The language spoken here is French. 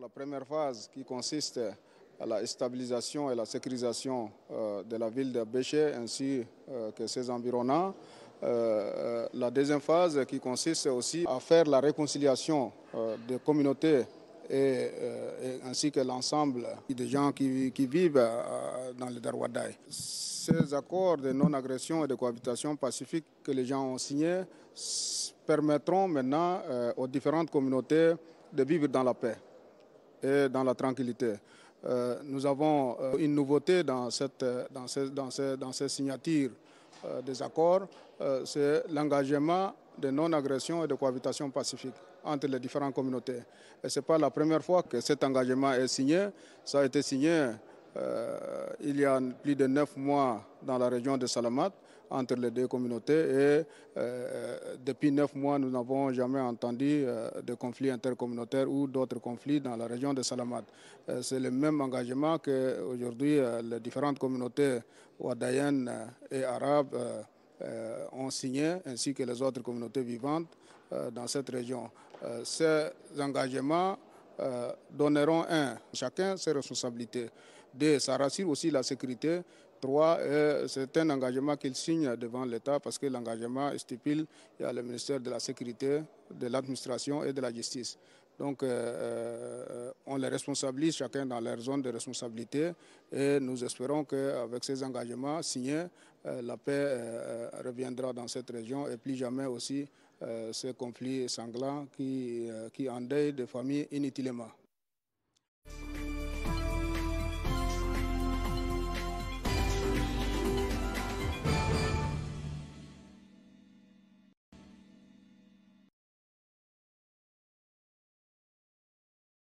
La première phase qui consiste à la stabilisation et la sécurisation euh, de la ville de Béché ainsi euh, que ses environnants. Euh, la deuxième phase qui consiste aussi à faire la réconciliation des communautés et, ainsi que l'ensemble des gens qui, qui vivent dans le Darwadaï. Ces accords de non-agression et de cohabitation pacifique que les gens ont signés permettront maintenant aux différentes communautés de vivre dans la paix et dans la tranquillité. Euh, nous avons euh, une nouveauté dans, cette, euh, ces, signatures des accords, c'est l'engagement de non-agression et de cohabitation pacifique entre les différentes communautés. Et ce n'est pas la première fois que cet engagement est signé. Ça a été signé euh, il y a plus de neuf mois dans la région de Salamat entre les deux communautés et euh, depuis neuf mois, nous n'avons jamais entendu euh, de conflits intercommunautaires ou d'autres conflits dans la région de Salamat. C'est le même engagement qu'aujourd'hui les différentes communautés wadaïennes et arabes ont signé, ainsi que les autres communautés vivantes dans cette région. ces engagements donneront un, chacun ses responsabilités. Deux, ça rassure aussi la sécurité. Trois, euh, c'est un engagement qu'il signe devant l'État parce que l'engagement stipule il y a le ministère de la Sécurité, de l'Administration et de la Justice. Donc, euh, euh, on les responsabilise chacun dans leur zone de responsabilité et nous espérons qu'avec ces engagements signés, la paix reviendra dans cette région et plus jamais aussi ce conflit sanglant qui, qui endeuille des familles inutilement.